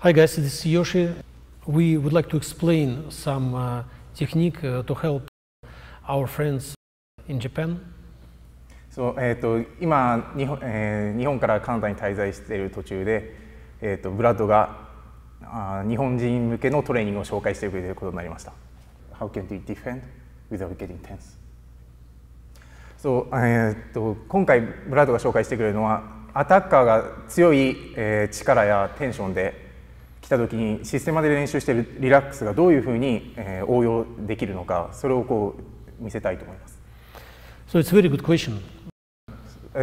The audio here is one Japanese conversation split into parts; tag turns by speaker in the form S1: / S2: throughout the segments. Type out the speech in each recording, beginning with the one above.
S1: Hi guys, this is Yoshi. We would like to explain some uh, technique uh, to help our friends in Japan.
S2: そうえっと今日本、えー、日本からカナダに滞在している途中で、えー、とブラッドがあ日本人向けのトレーニングを紹介してくれることになりました。How can we defend without getting tense? そうえー、と今回ブラッドが紹介してくれるのはアタッカーが強い、えー、力やテンションで来た時にシステマで練習しているリラックスがどういうふうに、え応用できるのかそれをこう見せたいと思いま
S1: す。So it's very good question.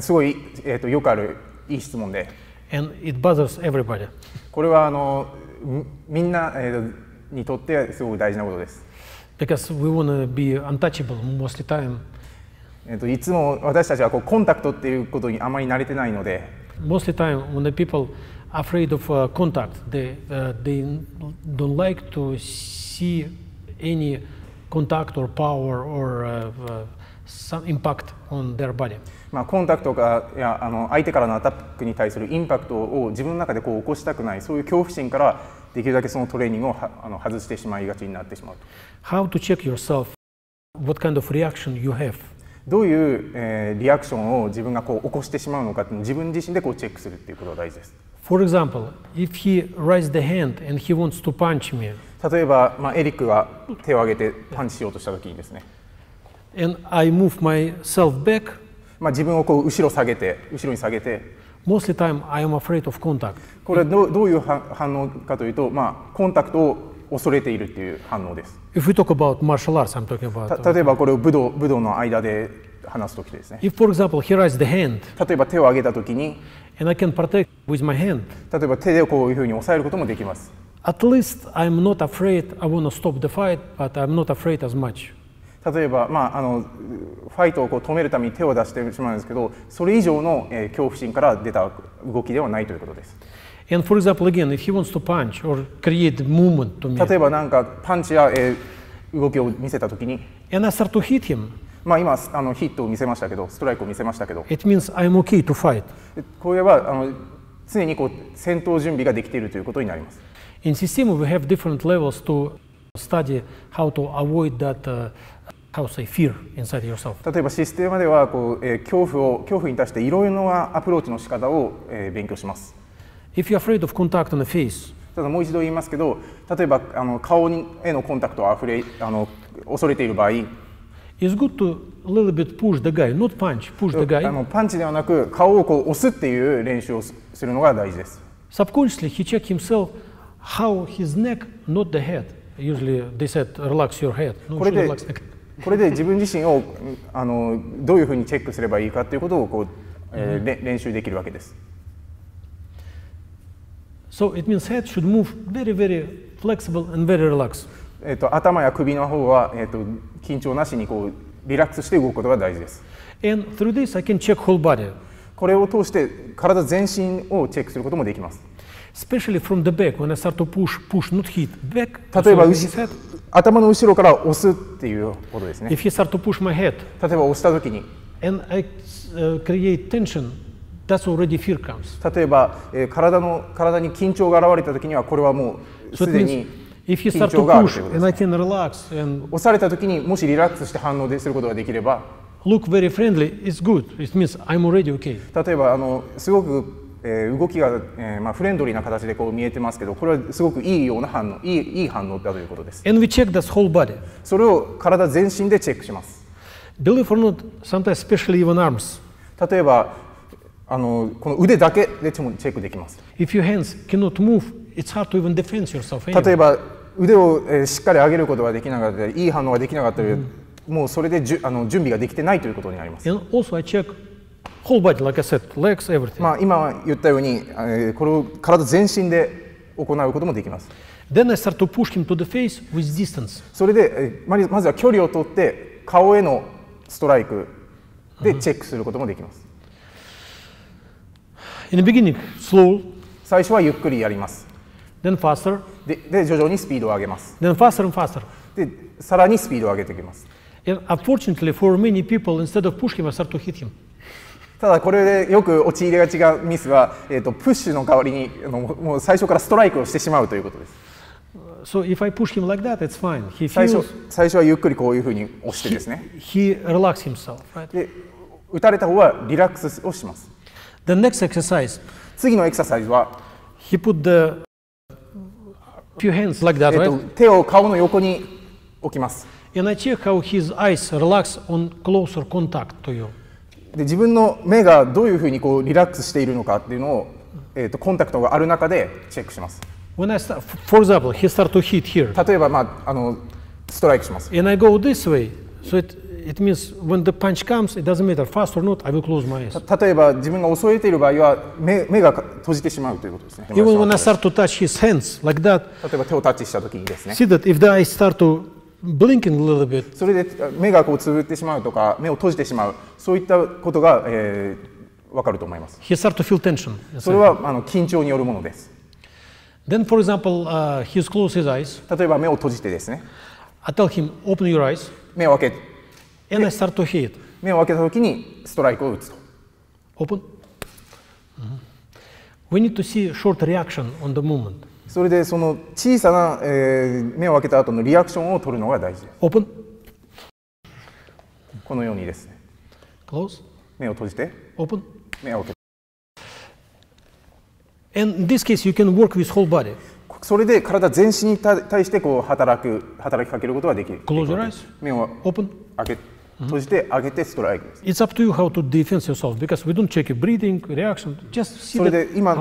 S2: すごい、えーと、よくあるいい質問で。
S1: And it bothers everybody. これはあのみんな、え
S2: にとってすごく大事なことです。
S1: Because we w a n be untouchable most of the
S2: time. えと、といつも私たちはこうコンタクトっていうことにあまり慣れてないので。
S1: Most of the time when the people afraid of uh, contact. They, uh, they don't like to see any contact or power or uh, some impact on their body.
S2: まあ、コンタクトがいやあの相手からのアタックに対するインパクトを自分の中でこう起こしたくないそういう恐怖心からできるだけそのトレーニングをはあの外してしまいがちになってしまうと。
S1: How to check yourself what kind of reaction you have?
S2: どういう、えー、リアクションを自分がこう起こしてしまうのか自分自身でこうチェックするっていうことが大事です。
S1: For example, if he raised the hand and he wants to punch me.
S2: 例えば、まあ、エリックが手を挙げてパンチしようとしたときにですね。
S1: And I move myself back. まあ、自分をこう後ろ下げて、
S2: 後ろに下げて。Most
S1: of the time, I am afraid of contact.
S2: これどどういう反応かというと、まあ、コンタクトを恐れているという反応です。
S1: If we talk about martial arts, I'm talking about. 例
S2: えばこれを武道武道の間で話すときですね。
S1: If, for example, he raised the hand. 例えば手を挙げたときに。例えば手でこういうふうに押さえることもできます。
S2: 例えば、まあ、あのファイトをこう止めるために手を出してしまうんですけど、それ以上の、恐怖心から出た動きではないということです。例えば、何かパンチや、動きを見せたときに。まあ、今あのヒットを見せましたけどストライクを見せましたけど
S1: It means I'm okay to fight.
S2: これはあの常にこう戦闘準備ができているということになります
S1: In system we have different levels to study how to avoid that、uh, how say fear inside yourself
S2: 例えばシステムではこう、えー、恐怖を恐怖に対していろいろなアプローチの仕方を、えー、勉強します If you're afraid of contact on the face ただもう一度言いますけど例えばあの顔にへのコンタクトをあふれあの恐れている場合
S1: i s good to a little bit push the guy, not punch, push the guy. あのパンチではなく顔をこう押すっていう練習
S2: をするのが大事です。
S1: Subconsciously, he c h e c k himself how his neck, not the head. Usually they said, relax your head. No, これで relax これで自
S2: 分自身をあのどういうふうにチェックすればいいかということをこう、えー mm-hmm. 練習できるわけです。
S1: So it means head should move very, very flexible
S2: and very relaxed. えーと、と頭や首の方は、えーと、と緊張なしにこうリラックスして動くことが大事です。And through this, I can check whole body. これを通して体全身をチェックすることもできます。
S1: Especially from the back, when I start to push, push, not hit, back, 例えば、頭の後ろから押すっていうことですね。If he start to push my head, 例えば押したときに。And I、uh, create tension, that's already fear
S2: comes. 例えば、えー、体の体に緊張が現れたときには、これはもうすでに。So
S1: If you start to push and I can relax and
S2: 押された時にもしリラックスして反応ですることができれ
S1: ば look very friendly, it's good. It means I'm already okay. 例えばあのすごく
S2: えー、動きが、えーまあ、フレンドリーな形でこう見えてますけどこれはすごくいいような反応いいいい反応だということです。And we check this whole body. それを体全身でチェックします。Believe or not, sometimes especially even arms. 例えばあのこの腕だけでチェックできます。
S1: If your hands cannot move, it's hard to even defend yourself anyway. 例えば
S2: 腕を、えしっかり上げることができなかったりいい反応ができなかったり、もうそれでじゅあの準備ができてないということになりま
S1: す。まあ今
S2: 言ったように、えこれを体全身で行うこともできます。それで、えまずは距離を取って顔へのストライクでチェックすることもできます。In the beginning, slow. 最初はゆっくりやります。then faster でで徐々にスピード
S1: を上げます then faster and faster でさらにスピードを上げていきます and unfortunately for many people instead of push him I start to hit him
S2: ただこれでよく陥りがちがミスは、えー、とプッシュの代わりにあのもう最初からストライクをしてしまうということです
S1: So if I push him like that, it's fine. He 最 feels, 初
S2: 最初はゆっくりこういうふうに押してですね
S1: he relax himself, right? で打たれた方はリラックスをします The next exercise, 次のエクササイズは he put the 手を顔の横に置きます。で自
S2: 分の目がどういうふうにこうリラックスしているのかっていうのを、えー、とコンタクトがある中でチェックします。
S1: 例えば、まああの、ストライクします。it means when the punch comes, it doesn't matter fast or not, I will close my eyes.
S2: 例えば自分が恐れている場合は目目が閉じてしまうということですね。Even when I
S1: start to touch his hands like that,
S2: 例えば手をタッチした時にですね。See that
S1: if the eyes start to blinking a little bit,
S2: それで目がこうつぶってしまうとか目を閉じてしまうそういったことが、えー、わかると思います。
S1: He start to feel tension. それはあの緊張によるものです。Then for example,、uh, he's close his eyes. 例えば目を閉じてですね。I tell him open your eyes. 目を開け目を開けたき
S2: にストライクを打つと。
S1: Open. We need to see short reaction on the moment.
S2: それでその小さな、えー、目を開けた後のリアクションを取るのが大事です。このようにですね。Close. 目を閉じて。目を開けて。
S1: それで体全身に対
S2: してこう働く働きかけることができる。Close your eyes. 目を開けて。閉じて上げてストライクで
S1: す。It's up to you how to defend yourself because we don't check your breathing, reaction, just see それで今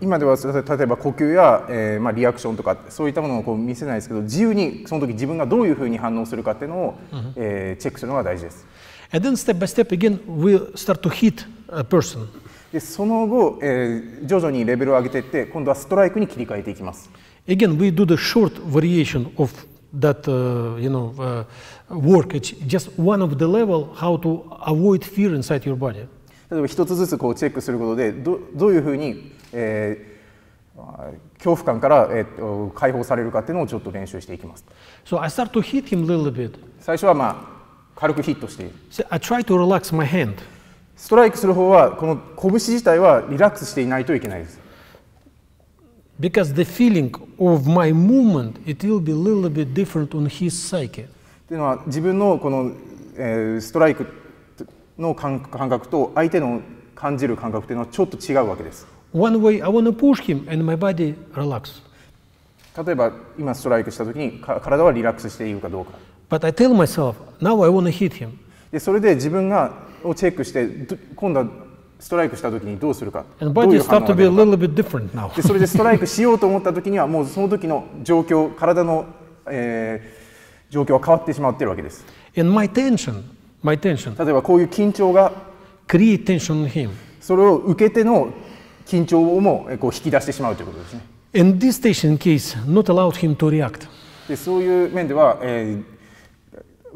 S2: 今では例えば呼吸や、えーまあ、リアクションとかそういったものをこう見せないですけど自由にその時自分がどういうふうに反応するかっていうのを、mm hmm. えー、チェックするのが大事です。
S1: And then step by step again we start to hit a person.
S2: でその後、えー、徐々にレベルを上げていって今度はストライクに切り替えていきます。
S1: Again we do the short variation of that uh, you know uh, work. It's just one of the level how to avoid fear inside your body.
S2: 例えば一つずつこうチェックすることでどどういうふうに、えー、恐怖感から、えー、と解放されるかっていうのをちょっと練習していきます。So I start to hit him a little bit. 最初はまあ軽くヒットして。
S1: So、I try to relax my hand.
S2: ストライクする方はこの拳自体はリラックスしていないといけないです。
S1: because the feeling of my movement it will be a little bit different on his psyche っ
S2: ていうのは自分のこの、えー、ストライクの感感覚と相手の感じる感覚というのはちょっと違うわけです
S1: One way I want to push him and my body relax 例えば今ストラ
S2: イクした時に体はリラックスしているかどうか
S1: But I tell myself now I want to hit him
S2: でそれで自分がをチェックして今度はストライクした時にどうするか。それでストライクしようと思った時にはもうその時の状況、体の、えー、状況は変わってしまっているわけです。In my tension,
S1: my tension.
S2: 例えばこういう緊張が create tension in him. それを受けての緊張をもこう引き出してしまうということですね。
S1: In this t i o n case, not allowed him to react.
S2: でそういう面では、えー、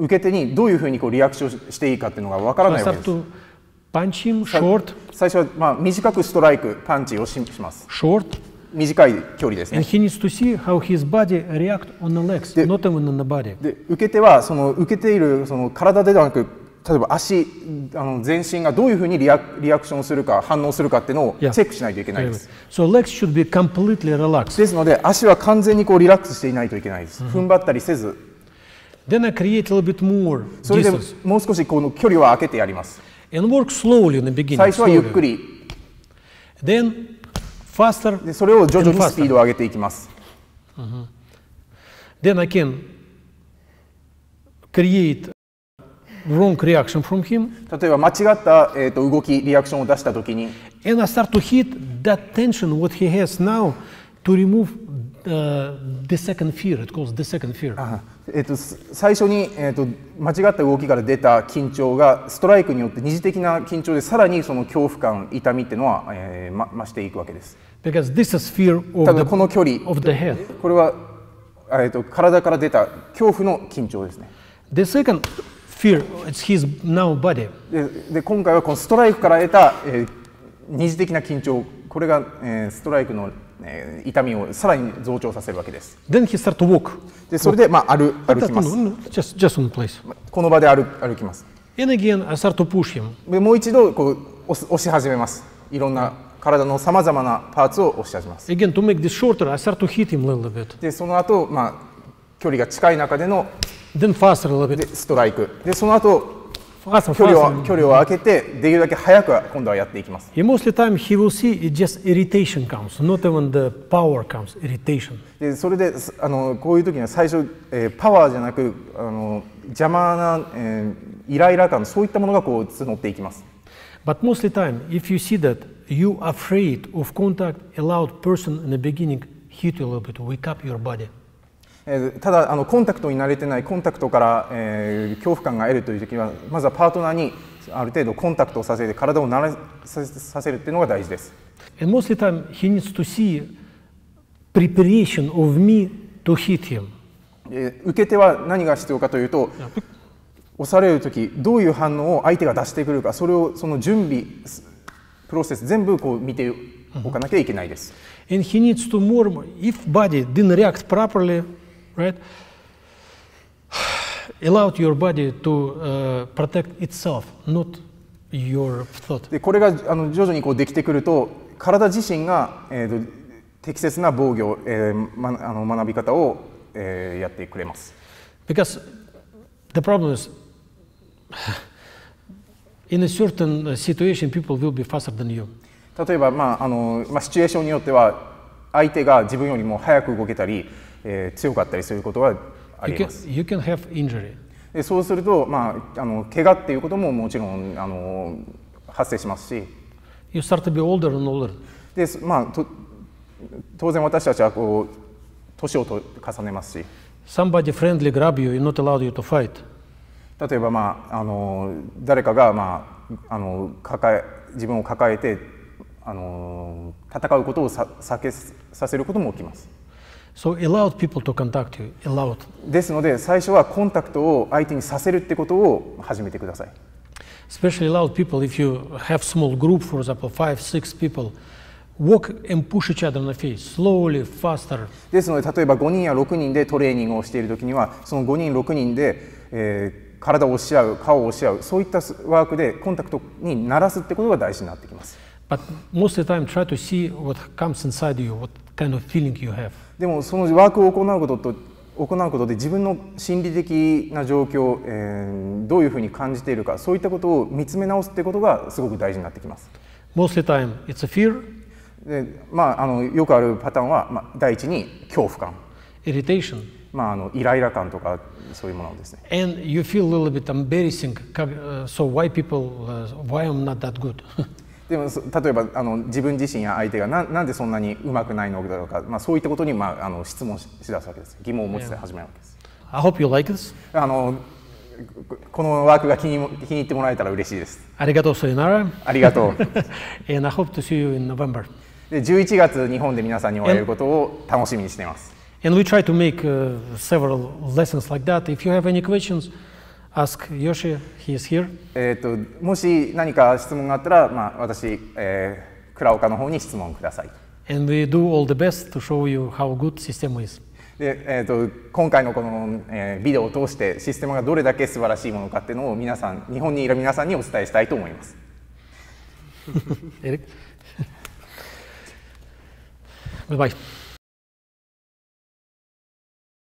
S2: 受け手にどういうふうにこうリアクションしていいかっていうのがわからないわけです。パンチショート。最初は、まあ、短くストライク、パンチをします。ショート。短い距離ですね。He
S1: needs to see how his body react on the legs, not on the body. で受け手はその受けているその体ではなく
S2: 例えば足あの全身がどういうふうにリアリアクションするか反応するかっていうのをチェックしないといけないです。Yeah. So legs should be completely relaxed. ですので足は完全にこうリラックスしていないといけ
S1: ないです。踏ん張ったりせず。Then I create a little bit more distance. それでもう少しこの距離を空けてやります。And work slowly in the beginning. 最初はゆっくり。Then faster. でそれを徐々にスピードを
S2: 上げていきます。Uh-huh.
S1: Then I can create wrong reaction from him.
S2: 例えば間違った、えー、と動き、リアクションを出したときに。
S1: And I start to hit that tension what he has now to remove uh, the second fear. It calls the second fear. Uh-huh.
S2: えーと、最初に、えーと、間違った動きから出た緊張がストライクによって二次的な緊張でさらにその恐怖感痛みっていうのは、えー、ま増していくわけです。
S1: Because this is fear of ただこの距離 of the head.
S2: これは、えーと、体から出た恐怖の緊張ですね。
S1: The second fear is his now body.
S2: でで今回はこのストライクから得た、えー、二次的な緊張これが、えー、ストライクの痛みをさらに増長させるわけです。
S1: で
S2: それで、まあ、歩歩きます。
S1: Just, j
S2: この場で歩歩きます。And again, I start でもう一度こう押押し始めます。いろんな体のさまざまなパーツを押し始めます。その後、まあ距離が近い中でのストライク。でその後
S1: И most of the time he will see it just irritation comes, not even the power comes, irritation.
S2: でそれであのこういう時には最初、えー、パワーじゃなくあの邪魔な、えー、イライラ感そういったものがこう募っていきます。
S1: But most l y t i m e if you see that you a afraid of contact a loud person in the beginning, hit you a little bit, wake up your body.
S2: えただあのコンタクトに慣れてないコンタクトから、えー、恐怖感が得るという時はまずはパートナーにある程度コンタクトをさせて体を慣れさせさせるっていうのが大事です。a 受け手は何が必要かというと、押される時どういう反応を相手が出してくるか、それをその準備、プロセス、全部こう見て
S1: おかなきゃいけないです。And he needs to more, if body didn't react properly, right? Allowed your body to、uh, protect itself, not your thought.
S2: でこれがあの徐々にこうできてく
S1: ると体
S2: 自身が、えーと、と適切な防御、えーま、あの学び方を、えー、やってくれます。
S1: Because the problem is in a certain situation people will be faster than you.
S2: 例えば、まああのまあ、シチュエーションによっては相手が自分よりも早く動けたりえー、強かったりすることはありま
S1: す。You can, you can have
S2: でそうすると、まあ、あの怪我っていうことももちろんあの発生しますし。
S1: You start to be older and older. でまあ、
S2: と当然私たちはこう年をと重ねますし。
S1: Somebody friendly grab you, you're not allowed you to fight.
S2: 例えば、ま
S1: あ、あの
S2: 誰かが、まあ、あの抱え自分を抱えてあの戦うことをさ避けさせることも起きます。
S1: So allowed people to contact you, allowed.
S2: ですので、最初はコンタクトを相手にさせるってことを始めてください。
S1: Especially allowed people, if you have small group, for example, five, six people, walk and push each other on the feet, slowly, faster.
S2: ですので、例えば5人や6人でトレーニングをしているときには、その5人、6人で、えー、体を押し合う、顔を押し合う、そういったワークでコンタクトに鳴らすってことが大事になってきます。
S1: But most of the time, try to see what comes inside you, what kind of feeling you have. でもそのワークを行うことと
S2: 行うことで自分の心理的な状況、えー、どういうふうに感じているかそういったことを見つめ直すということがすごく大事になってきます。
S1: Most of the time, it's a fear.
S2: でまあ、あのよくあるパターンは、まあ、第一に恐怖感。Irritation. まあ、あのイライラ感とかそういうものですね。
S1: And you feel a little bit embarrassing. So why people,、uh, why I'm not that good?
S2: でも例えばあの自分自身や相手がななんでそんなにうまくないのだろうか、まあ、そういったことに、まあ、あの質問しだすわけです疑問を持ち始めるわけです。I hope you like this. あのこのワークが気に気に入ってもらえたら嬉しいです。
S1: ありがとう、さよなら。ありがとう。And I hope to see you in November.
S2: で11月、日本で皆さんにお会えることを楽しみにしています。
S1: And we try to make、uh, several lessons like that. If you have any questions, ask Yoshi, he is here.
S2: えっともし何か質問があったら、まあ私、えー、倉岡の方に質問ください。
S1: And we do all the best to show you how good system is.
S2: で、えっ、ー、と今回のこの、えー、ビデオを通してシステムがどれだけ素晴らしいものかっていうのを皆さん、日本にいる皆さんにお伝えしたいと思います。
S1: エリック。Goodbye.